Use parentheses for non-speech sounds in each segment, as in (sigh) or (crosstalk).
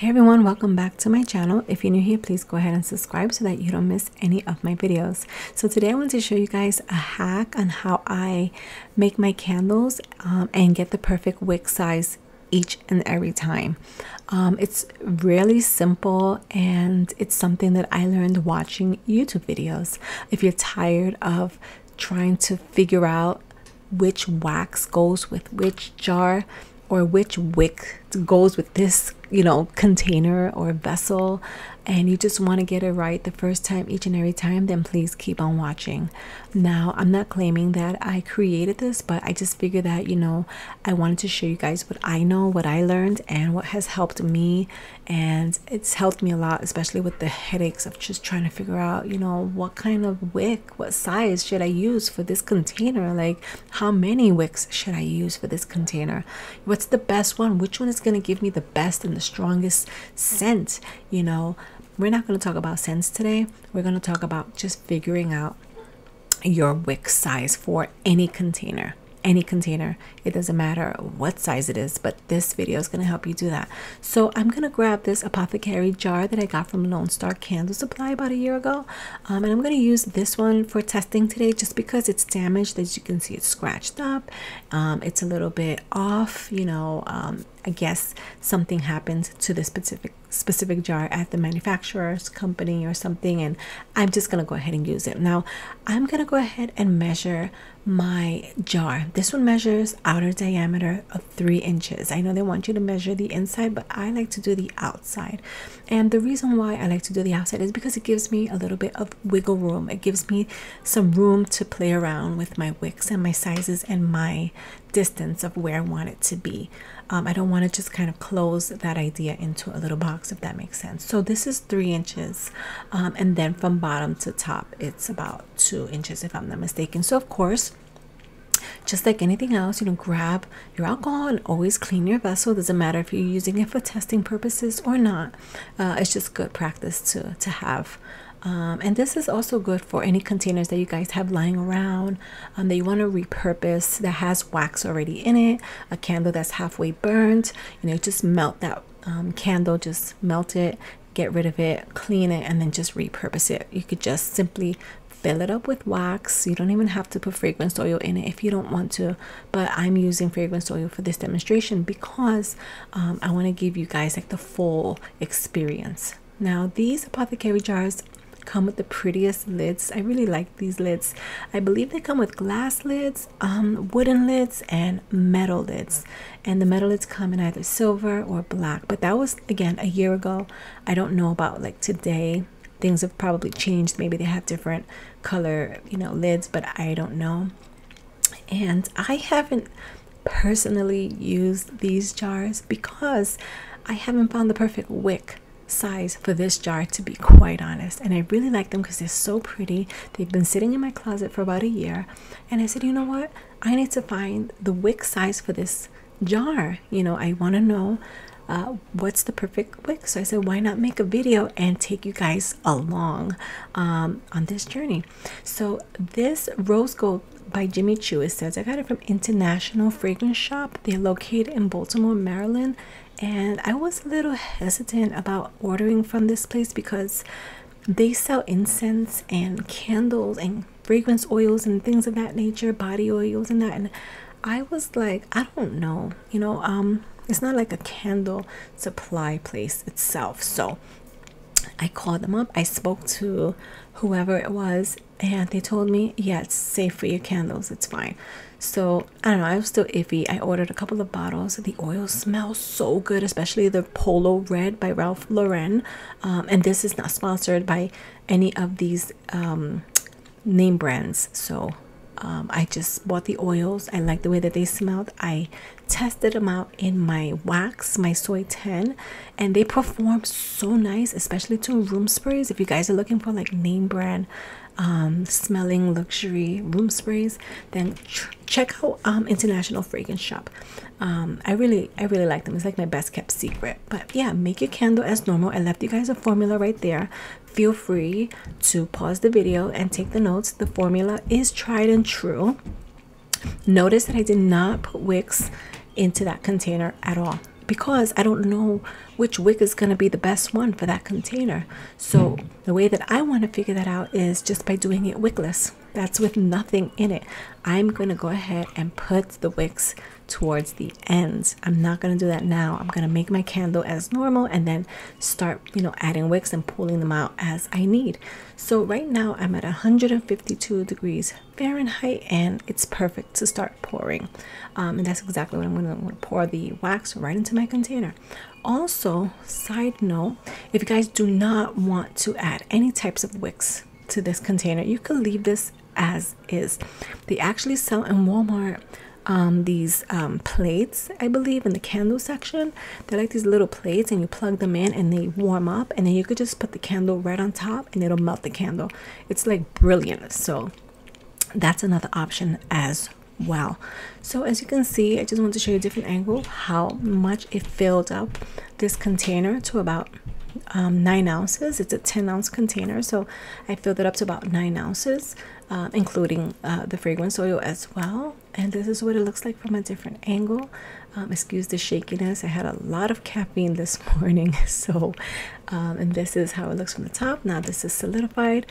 Hey everyone, welcome back to my channel. If you're new here, please go ahead and subscribe so that you don't miss any of my videos. So today I want to show you guys a hack on how I make my candles um, and get the perfect wick size each and every time. Um, it's really simple and it's something that I learned watching YouTube videos. If you're tired of trying to figure out which wax goes with which jar, or which wick goes with this, you know, container or vessel and you just want to get it right the first time each and every time, then please keep on watching. Now, I'm not claiming that I created this, but I just figured that, you know, I wanted to show you guys what I know, what I learned, and what has helped me. And it's helped me a lot, especially with the headaches of just trying to figure out, you know, what kind of wick, what size should I use for this container? Like, how many wicks should I use for this container? What's the best one? Which one is going to give me the best and the strongest scent? You know, we're not going to talk about scents today. We're going to talk about just figuring out your wick size for any container any container it doesn't matter what size it is but this video is going to help you do that so i'm going to grab this apothecary jar that i got from lone star candle supply about a year ago um, and i'm going to use this one for testing today just because it's damaged as you can see it's scratched up um, it's a little bit off you know um, i guess something happened to this specific specific jar at the manufacturer's company or something and i'm just going to go ahead and use it now i'm going to go ahead and measure my jar this one measures outer diameter of three inches i know they want you to measure the inside but i like to do the outside and the reason why i like to do the outside is because it gives me a little bit of wiggle room it gives me some room to play around with my wicks and my sizes and my distance of where I want it to be. Um, I don't want to just kind of close that idea into a little box, if that makes sense. So this is three inches, um, and then from bottom to top, it's about two inches, if I'm not mistaken. So of course, just like anything else, you know, grab your alcohol and always clean your vessel. Doesn't matter if you're using it for testing purposes or not. Uh, it's just good practice to to have um, and this is also good for any containers that you guys have lying around um, that you want to repurpose that has wax already in it a candle that's halfway burnt you know just melt that um, candle just melt it get rid of it clean it and then just repurpose it you could just simply fill it up with wax you don't even have to put fragrance oil in it if you don't want to but i'm using fragrance oil for this demonstration because um, i want to give you guys like the full experience now these apothecary jars come with the prettiest lids. I really like these lids. I believe they come with glass lids, um, wooden lids, and metal lids. And the metal lids come in either silver or black. But that was again a year ago. I don't know about like today. Things have probably changed. Maybe they have different color, you know, lids, but I don't know. And I haven't personally used these jars because I haven't found the perfect wick size for this jar to be quite honest and i really like them because they're so pretty they've been sitting in my closet for about a year and i said you know what i need to find the wick size for this jar you know i want to know uh, what's the perfect wick so i said why not make a video and take you guys along um, on this journey so this rose gold by Jimmy Choo. It says I got it from International Fragrance Shop. They're located in Baltimore, Maryland and I was a little hesitant about ordering from this place because they sell incense and candles and fragrance oils and things of that nature, body oils and that. And I was like, I don't know, you know, um, it's not like a candle supply place itself. So I called them up. I spoke to whoever it was, and they told me, yeah, it's safe for your candles. It's fine. So I don't know, I'm still iffy. I ordered a couple of bottles. The oil smells so good, especially the Polo Red by Ralph Lauren. Um, and this is not sponsored by any of these um, name brands. So um, I just bought the oils. I like the way that they smelled. I tested them out in my wax, my soy 10, and they perform so nice, especially to room sprays. If you guys are looking for like name brand um, smelling luxury room sprays, then check out um, International Fragrance Shop. Um, I really, I really like them. It's like my best kept secret. But yeah, make your candle as normal. I left you guys a formula right there. Feel free to pause the video and take the notes. The formula is tried and true. Notice that I did not put wicks into that container at all because I don't know which wick is going to be the best one for that container. So, hmm. the way that I want to figure that out is just by doing it wickless that's with nothing in it. I'm gonna go ahead and put the wicks towards the ends. I'm not gonna do that now. I'm gonna make my candle as normal and then start, you know, adding wicks and pulling them out as I need. So right now I'm at 152 degrees Fahrenheit and it's perfect to start pouring. Um, and that's exactly what I'm gonna, I'm gonna pour the wax right into my container also side note if you guys do not want to add any types of wicks to this container you could leave this as is. They actually sell in Walmart um, these um, plates, I believe, in the candle section. They're like these little plates, and you plug them in and they warm up, and then you could just put the candle right on top and it'll melt the candle. It's like brilliant. So, that's another option as well. So, as you can see, I just want to show you a different angle how much it filled up this container to about um, nine ounces. It's a 10 ounce container, so I filled it up to about nine ounces, uh, including uh, the fragrance oil as well. And this is what it looks like from a different angle. Um, excuse the shakiness, I had a lot of caffeine this (laughs) morning, so um, and this is how it looks from the top. Now, this is solidified.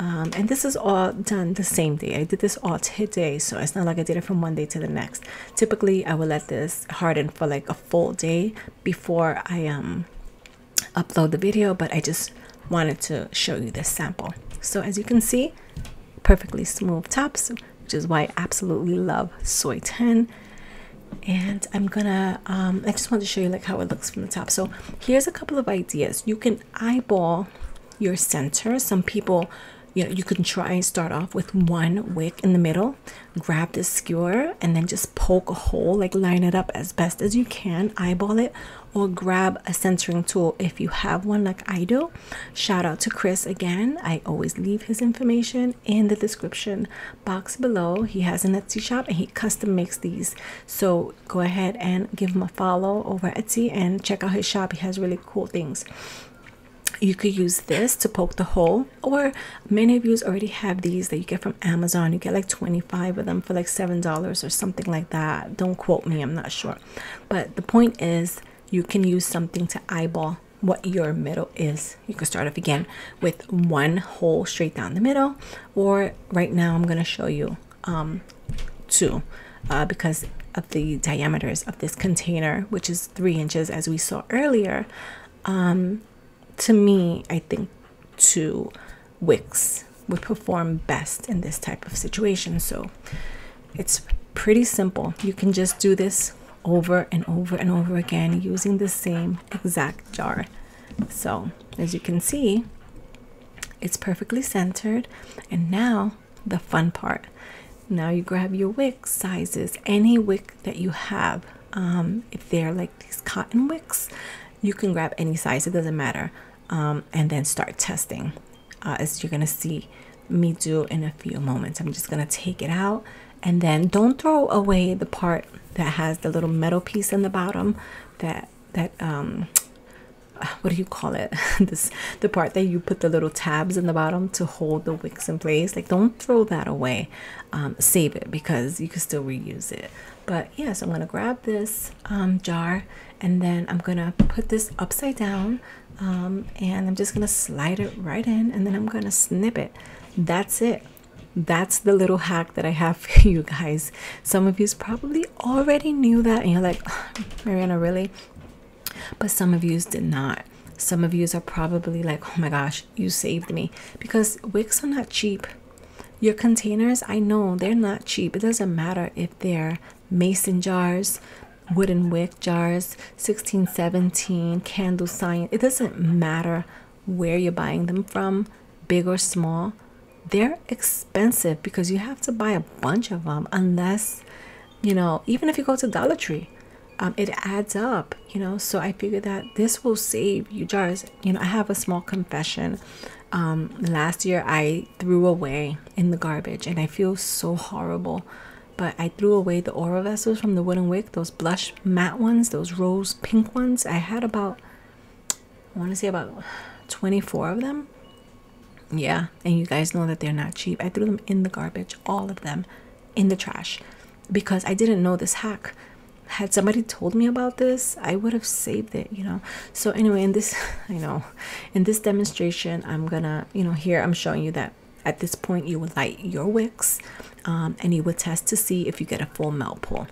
Um, and this is all done the same day. I did this all today, so it's not like I did it from one day to the next. Typically, I would let this harden for like a full day before I um upload the video, but I just wanted to show you this sample. So as you can see, perfectly smooth tops, which is why I absolutely love Soy 10. And I'm gonna, um, I just want to show you like how it looks from the top. So here's a couple of ideas. You can eyeball your center. Some people you know you can try and start off with one wick in the middle grab this skewer and then just poke a hole like line it up as best as you can eyeball it or grab a centering tool if you have one like i do shout out to chris again i always leave his information in the description box below he has an etsy shop and he custom makes these so go ahead and give him a follow over etsy and check out his shop he has really cool things you could use this to poke the hole or many of you already have these that you get from amazon you get like 25 of them for like seven dollars or something like that don't quote me i'm not sure but the point is you can use something to eyeball what your middle is you can start off again with one hole straight down the middle or right now i'm going to show you um two uh, because of the diameters of this container which is three inches as we saw earlier um to me, I think two wicks would perform best in this type of situation. So it's pretty simple. You can just do this over and over and over again using the same exact jar. So as you can see, it's perfectly centered. And now the fun part. Now you grab your wick sizes, any wick that you have. Um, if they're like these cotton wicks, you can grab any size, it doesn't matter um, and then start testing uh, as you're gonna see me do in a few moments. I'm just gonna take it out and then don't throw away the part that has the little metal piece in the bottom that that um (sighs) what do you call it (laughs) this the part that you put the little tabs in the bottom to hold the wicks in place like don't throw that away um, save it because you can still reuse it but yeah so i'm gonna grab this um, jar and then i'm gonna put this upside down um, and I'm just gonna slide it right in and then I'm gonna snip it that's it that's the little hack that I have (laughs) for you guys some of yous probably already knew that and you're like oh, Mariana really but some of yous did not some of yous are probably like oh my gosh you saved me because wicks are not cheap your containers I know they're not cheap it doesn't matter if they're mason jars wooden wick jars 1617 candle science it doesn't matter where you're buying them from big or small they're expensive because you have to buy a bunch of them unless you know even if you go to dollar tree um, it adds up you know so i figured that this will save you jars you know i have a small confession um, last year i threw away in the garbage and i feel so horrible but I threw away the oral vessels from the wooden wick, those blush matte ones, those rose pink ones. I had about, I want to say about 24 of them. Yeah, and you guys know that they're not cheap. I threw them in the garbage, all of them in the trash because I didn't know this hack. Had somebody told me about this, I would have saved it, you know. So, anyway, in this, (laughs) I know in this demonstration, I'm gonna, you know, here I'm showing you that at this point, you would light your wicks um, and you would test to see if you get a full melt pool.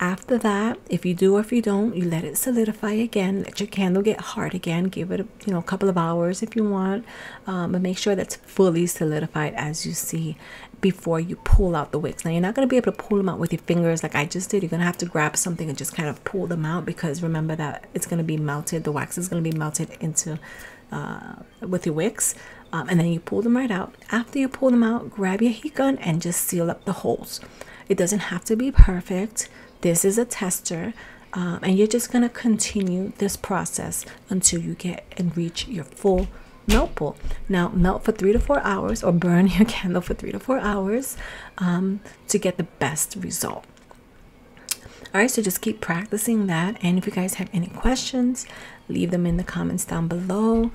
After that, if you do or if you don't, you let it solidify again. Let your candle get hard again. Give it a, you know a couple of hours if you want, um, but make sure that's fully solidified as you see before you pull out the wicks. Now you're not going to be able to pull them out with your fingers like I just did. You're going to have to grab something and just kind of pull them out because remember that it's going to be melted. The wax is going to be melted into uh, with your wicks um, and then you pull them right out. After you pull them out, grab your heat gun and just seal up the holes. It doesn't have to be perfect. This is a tester, um, and you're just gonna continue this process until you get and reach your full melt pool. Now melt for three to four hours, or burn (laughs) your candle for three to four hours um, to get the best result. All right, so just keep practicing that. And if you guys have any questions, leave them in the comments down below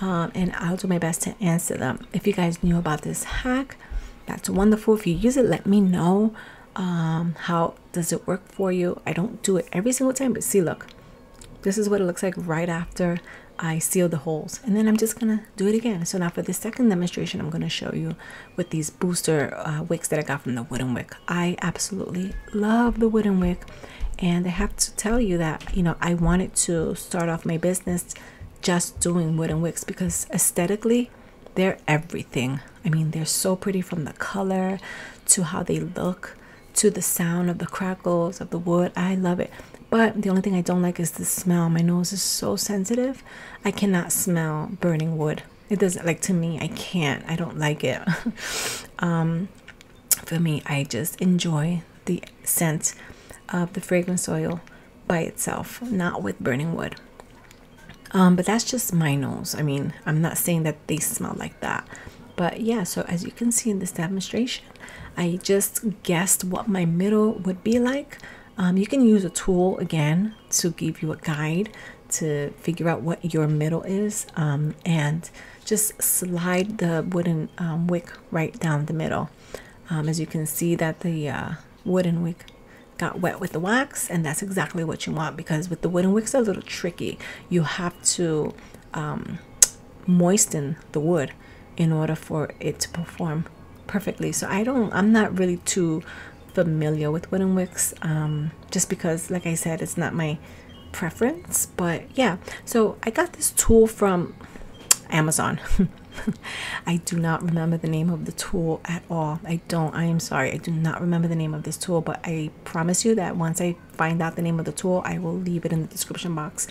um, and I'll do my best to answer them. If you guys knew about this hack, that's wonderful. If you use it, let me know um, how does it work for you. I don't do it every single time, but see, look, this is what it looks like right after I seal the holes, and then I'm just gonna do it again. So now for the second demonstration, I'm gonna show you with these booster uh, wicks that I got from the wooden wick. I absolutely love the wooden wick, and I have to tell you that you know I wanted to start off my business just doing wooden wicks because aesthetically they're everything. I mean, they're so pretty from the color to how they look to the sound of the crackles of the wood. I love it. But the only thing I don't like is the smell. My nose is so sensitive. I cannot smell burning wood. It doesn't like to me. I can't. I don't like it. (laughs) um, for me, I just enjoy the scent of the fragrance oil by itself, not with burning wood um, but that's just my nose i mean i'm not saying that they smell like that but yeah so as you can see in this demonstration i just guessed what my middle would be like um, you can use a tool again to give you a guide to figure out what your middle is um, and just slide the wooden um, wick right down the middle um, as you can see that the uh, wooden wick got wet with the wax and that's exactly what you want because with the wooden wicks a little tricky you have to um, moisten the wood in order for it to perform perfectly so i don't i'm not really too familiar with wooden wicks um, just because like i said it's not my preference but yeah so i got this tool from amazon (laughs) (laughs) I do not remember the name of the tool at all. I don't. I am sorry. I do not remember the name of this tool, but I promise you that once I find out the name of the tool, I will leave it in the description box.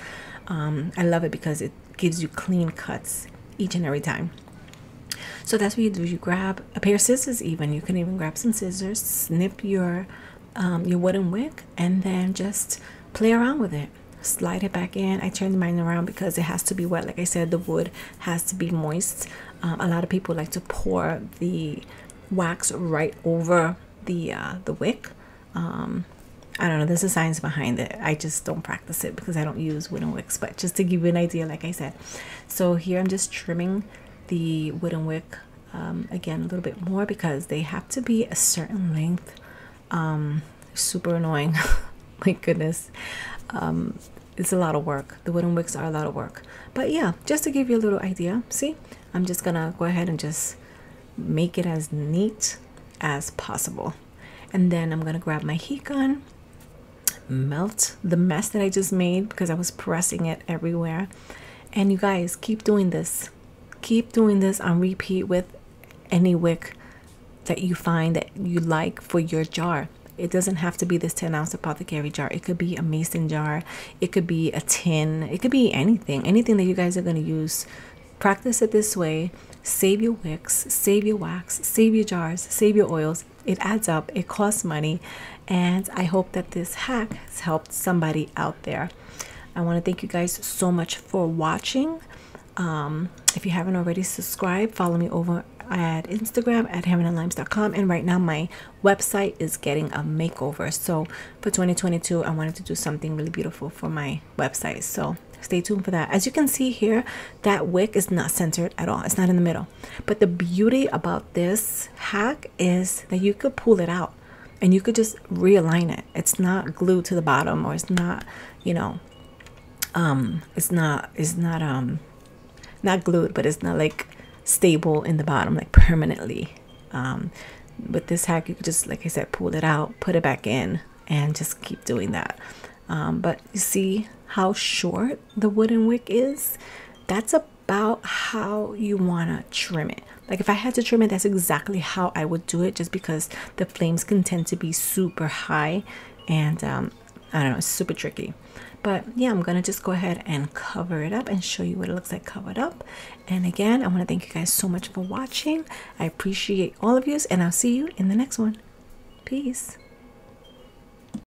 Um, I love it because it gives you clean cuts each and every time. So that's what you do. You grab a pair of scissors, even. You can even grab some scissors, snip your um, your wooden wick, and then just play around with it slide it back in i turned mine around because it has to be wet like i said the wood has to be moist um, a lot of people like to pour the wax right over the uh, the wick um, I don't know, there's a science behind it. I just don't practice it because I don't use wooden wicks, but just to give you an idea, like I said. So here I'm just trimming the wooden wick um, again a little bit more because they have to be a certain length. Um, super annoying. (laughs) My goodness um, it's a lot of work. The wooden wicks are a lot of work. But yeah, just to give you a little idea, see, I'm just gonna go ahead and just make it as neat as possible. And then I'm gonna grab my heat gun, melt the mess that I just made because I was pressing it everywhere. And you guys, keep doing this. Keep doing this on repeat with any wick that you find that you like for your jar. It doesn't have to be this 10 ounce apothecary jar. It could be a mason jar. It could be a tin. It could be anything. Anything that you guys are going to use. Practice it this way. Save your wicks, save your wax, save your jars, save your oils. It adds up, it costs money. And I hope that this hack has helped somebody out there. I want to thank you guys so much for watching. Um, if you haven't already subscribed, follow me over at Instagram at hammerandlimes.com. And right now, my website is getting a makeover. So for 2022, I wanted to do something really beautiful for my website. So stay tuned for that. As you can see here, that wick is not centered at all. It's not in the middle. But the beauty about this hack is that you could pull it out and you could just realign it. It's not glued to the bottom or it's not, you know, um, it's not, it's not, um, not glued, but it's not like stable in the bottom like permanently um, with this hack you could just like i said pull it out put it back in and just keep doing that um, but you see how short the wooden wick is that's about how you want to trim it like if i had to trim it that's exactly how i would do it just because the flames can tend to be super high and um, i don't know it's super tricky but yeah i'm gonna just go ahead and cover it up and show you what it looks like covered up and again i want to thank you guys so much for watching i appreciate all of you and i'll see you in the next one peace